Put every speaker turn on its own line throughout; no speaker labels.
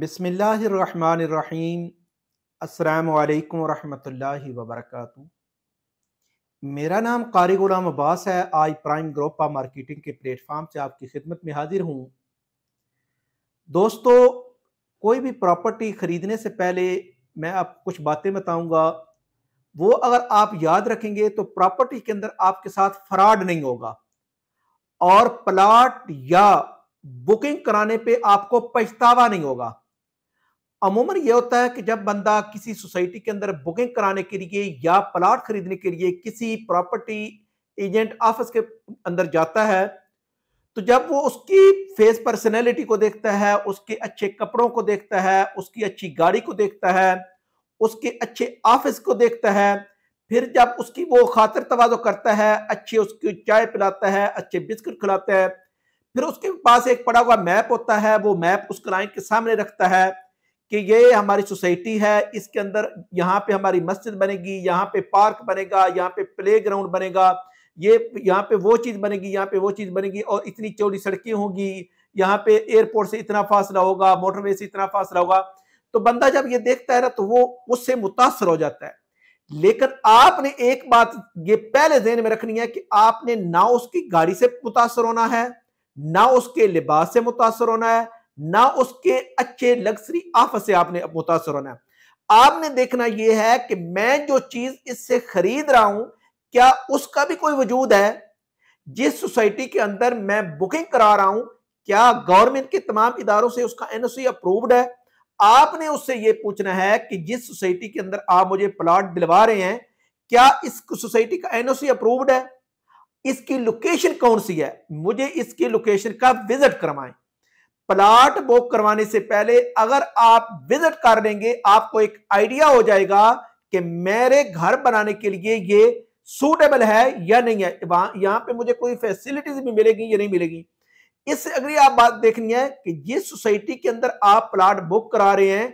बिसमीम् अल्लाम वरहमतुल्लाहि वबरकातु मेरा नाम कारी गुलाम अब्बास है आज प्राइम ग्रोपा मार्केटिंग के प्लेटफॉर्म से आपकी खिदमत में हाजिर हूँ दोस्तों कोई भी प्रॉपर्टी ख़रीदने से पहले मैं आपको कुछ बातें बताऊँगा वो अगर आप याद रखेंगे तो प्रॉपर्टी के अंदर आपके साथ फ्रॉड नहीं होगा और प्लाट या बुकिंग कराने पे आपको पछतावा नहीं होगा अमूमन ये होता है कि जब बंदा किसी सोसाइटी के अंदर बुकिंग कराने के लिए या प्लाट खरीदने के लिए किसी प्रॉपर्टी एजेंट ऑफिस के अंदर जाता है तो जब वो उसकी फेस पर्सनैलिटी को देखता है उसके अच्छे कपड़ों को देखता है उसकी अच्छी गाड़ी को देखता है उसके अच्छे ऑफिस को देखता है फिर जब उसकी वो खातर तोज़ो करता है अच्छे उसकी चाय पिलाता है अच्छे बिस्किट खिलाता है फिर उसके पास एक पड़ा हुआ मैप होता है वो मैप उस क्लाइंट के सामने रखता है कि ये हमारी सोसाइटी है इसके अंदर यहाँ पे हमारी मस्जिद बनेगी यहाँ पे पार्क बनेगा यहाँ पे प्ले ग्राउंड बनेगा ये यहाँ पे वो चीज़ बनेगी यहाँ पे वो चीज़ बनेगी और इतनी चौड़ी सड़कें होंगी यहाँ पे एयरपोर्ट से इतना फासला होगा मोटरवे से इतना फासला होगा तो बंदा जब ये देखता है ना तो वो उससे मुतासर हो जाता है लेकिन आपने एक बात ये पहले जहन में रखनी है कि आपने ना उसकी गाड़ी से मुतासर होना है ना उसके लिबास से मुतासर होना है ना उसके अच्छे लग्जरी ऑफर से आपने मुतासर होना है आपने देखना यह है कि मैं जो चीज इससे खरीद रहा हूं क्या उसका भी कोई वजूद है जिस सोसाइटी के अंदर मैं बुकिंग करा रहा हूं क्या गवर्नमेंट के तमाम इदारों से उसका एनओसी अप्रूव्ड e है आपने उससे यह पूछना है कि जिस सोसाइटी के अंदर आप मुझे प्लाट दिलवा रहे हैं क्या इस सोसाइटी का एनओसी अप्रूव्ड e है इसकी लोकेशन कौन सी है मुझे इसकी लोकेशन का विजिट करवाएं प्लाट बुक करवाने से पहले अगर आप विजिट कर लेंगे आपको एक आइडिया हो जाएगा कि मेरे घर बनाने के लिए ये सूटेबल है या नहीं है यहां पे मुझे कोई फैसिलिटीज भी मिलेगी या नहीं मिलेगी इससे अगली आप बात देखनी है कि जिस सोसाइटी के अंदर आप प्लाट बुक करा रहे हैं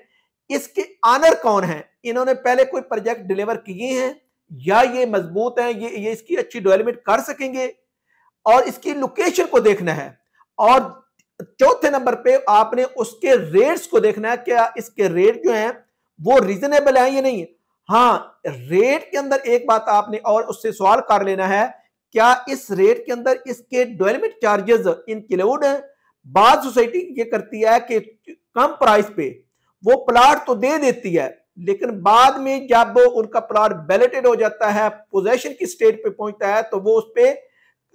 इसके आनर कौन है इन्होंने पहले कोई प्रोजेक्ट डिलीवर किए हैं या ये मजबूत है ये ये इसकी अच्छी डेवलपमेंट कर सकेंगे और इसकी लोकेशन को देखना है और चौथे नंबर पे आपने उसके रेट्स को देखना है क्या इसके रेट जो हैं वो रीजनेबल है या नहीं हाँ रेट के अंदर एक बात आपने और उससे सवाल कर लेना है क्या इस रेट के अंदर इसके डेवलपमेंट चार्जेस इंक्लूड है बाद सोसाइटी ये करती है कि कम प्राइस पे वो प्लाट तो दे देती है लेकिन बाद में जब उनका प्लाट बैलेटेड हो जाता है पोजेशन की स्टेट पे पहुंचता है तो वो उस पर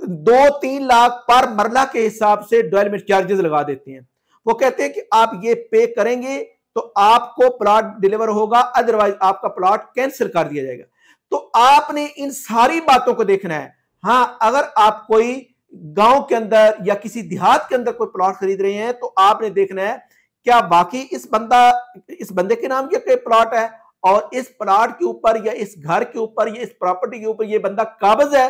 दो तीन लाख पर मरला के हिसाब से डेवलपमेंट चार्जेस लगा देते हैं वो कहते हैं कि आप ये पे करेंगे तो आपको प्लाट डिलीवर होगा अदरवाइज आपका प्लाट कैंसिल कर दिया जाएगा तो आपने इन सारी बातों को देखना है हाँ अगर आप कोई गांव के अंदर या किसी देहात के अंदर कोई प्लॉट खरीद रहे हैं तो आपने देखना है क्या बाकी इस बंदा इस बंदे के नाम के प्लॉट है और इस प्लाट के ऊपर या इस घर के ऊपर या इस प्रॉपर्टी के ऊपर ये बंदा काबज है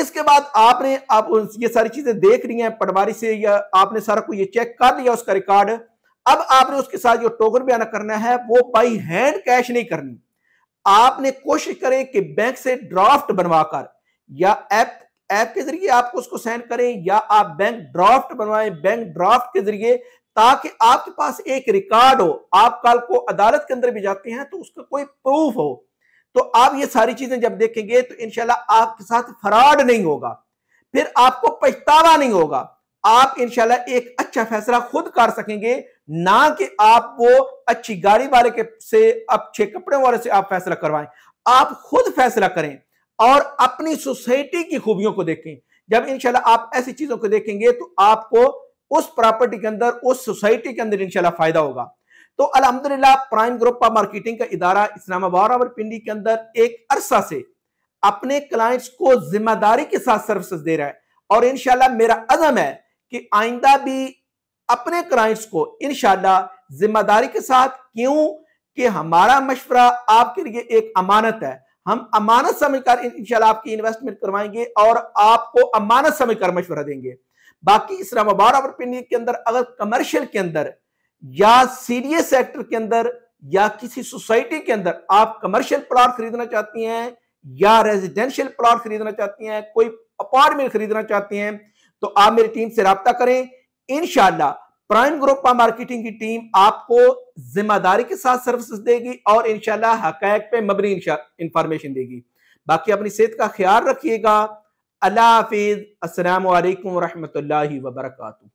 इसके बाद आपने आप ये सारी चीजें देख रही हैं पटवारी से या आपने सारा को ये चेक कर लिया उसका रिकॉर्ड अब आपने उसके साथ जो टोकन बयाना करना है वो बाई हैंड कैश नहीं करनी आपने कोशिश करें कि बैंक से ड्राफ्ट बनवाकर या ऐप ऐप के जरिए आप उसको सेंड करें या आप बैंक ड्राफ्ट बनवाएं बैंक ड्राफ्ट के जरिए ताकि आपके पास एक रिकॉर्ड हो आप कल को अदालत के अंदर भी जाते हैं तो उसका कोई प्रूफ हो तो आप ये सारी चीजें जब देखेंगे तो इनशाला आपके साथ फ्रॉड नहीं होगा फिर आपको पछतावा नहीं होगा आप इनशाला एक अच्छा फैसला खुद कर सकेंगे ना कि आप वो अच्छी गाड़ी वाले के से अच्छे कपड़े वाले से आप फैसला करवाएं आप खुद फैसला करें और अपनी सोसाइटी की खूबियों को देखें जब इनशाला आप ऐसी चीजों को देखेंगे तो आपको उस प्रॉपर्टी के अंदर उस सोसाइटी के अंदर इनशाला फायदा होगा तो अलहमदिल्ला प्राइम ग्रुप ऑफ मार्केटिंग का इदारा इस्लामाबाद और पिंडी के अंदर एक अरसा से अपने क्लाइंट्स को जिम्मेदारी के साथ सर्विसेज दे रहा है और इनशाला मेरा अजम है कि आइंदा भी अपने क्लाइंट्स को इनशाला जिम्मेदारी के साथ क्यों कि हमारा मशवरा आपके लिए एक अमानत है हम अमानत समझकर इंशाल्लाह आपकी इन्वेस्टमेंट करवाएंगे और आपको अमानत समझकर मशवरा देंगे बाकी इस्लामाबाद और पिंडी के अंदर अगर कमर्शियल के अंदर या सीरियस सेक्टर के अंदर या किसी सोसाइटी के अंदर आप कमर्शियल प्लॉट खरीदना चाहती हैं या रेजिडेंशियल प्लॉट खरीदना चाहती हैं कोई अपार्टमेंट खरीदना चाहती हैं तो आप मेरी टीम से रबता करें इनशाला प्राइम ग्रुप मार्केटिंग की टीम आपको जिम्मेदारी के साथ सर्विसेज देगी और इनशाला हकैक पे मबनी इंफॉर्मेशन देगी बाकी अपनी सेहत का ख्याल रखिएगा अल्लाह हाफिज वरहमत ला वर्का